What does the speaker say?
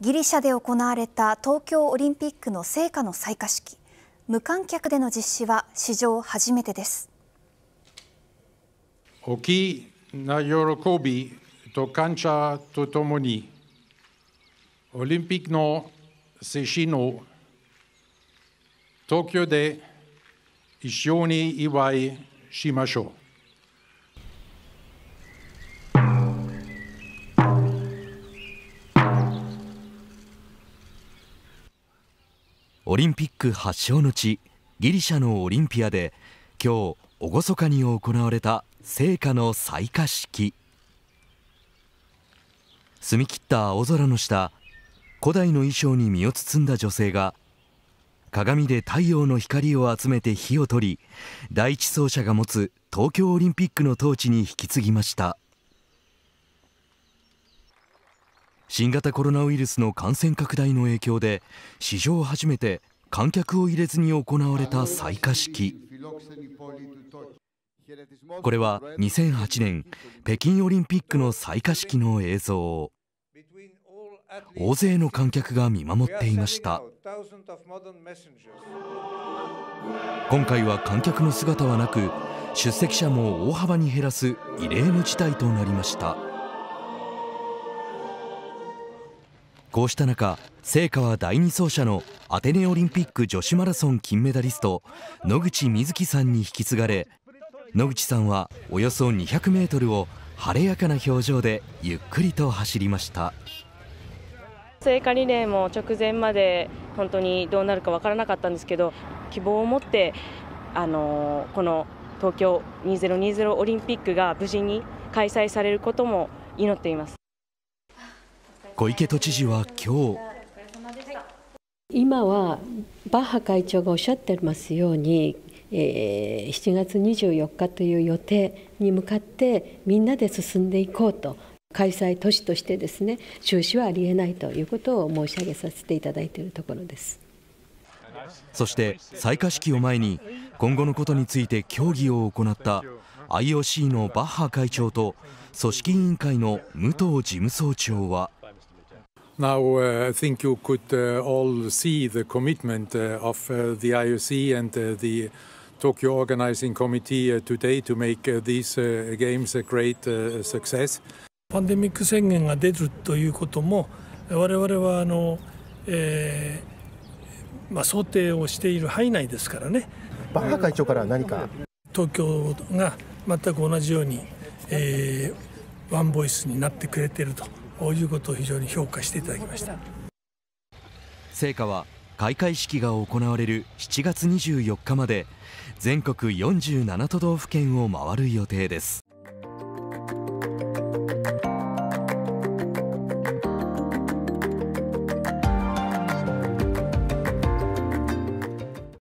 ギリシャで行われた東京オリンピックの聖火の採火式無観客での実施は史上初めてです大きな喜びと感謝とともにオリンピックの精神を東京で一緒に祝いしましょう。オリンピック発祥の地ギリシャのオリンピアで今日厳かに行われた聖火の採火式澄み切った青空の下古代の衣装に身を包んだ女性が鏡で太陽の光を集めて火を取り第一走者が持つ東京オリンピックのトーチに引き継ぎました。新型コロナウイルスの感染拡大の影響で史上初めて観客を入れずに行われた採火式これは2008年北京オリンピックの採火式の映像大勢の観客が見守っていました今回は観客の姿はなく出席者も大幅に減らす異例の事態となりましたこうした中、聖火は第2走者のアテネオリンピック女子マラソン金メダリスト野口みずきさんに引き継がれ野口さんはおよそ200メートルを晴れやかな表情でゆっくりと走りました聖火リレーも直前まで本当にどうなるかわからなかったんですけど希望を持ってあのこの東京2020オリンピックが無事に開催されることも祈っています。小池都知事は今日今はバッハ会長がおっしゃってますように、えー、7月24日という予定に向かってみんなで進んでいこうと開催都市としてですね中止はありえないということを申し上げさせていただいているところですそして採火式を前に今後のことについて協議を行った IOC のバッハ会長と組織委員会の武藤事務総長は。Now, uh, I think you could uh, all see the commitment uh, of the IOC and the Tokyo Organizing Committee today to make these games a great success. パンデミック宣言が出るということも我々はあの、えーまあ、想定をしている範囲内ですからねバッハ会長から何か東京が全く同じように、えー、ワンボイスになってくれていると。こういうことを非常に評価していただきました聖火は開会式が行われる7月24日まで全国47都道府県を回る予定です。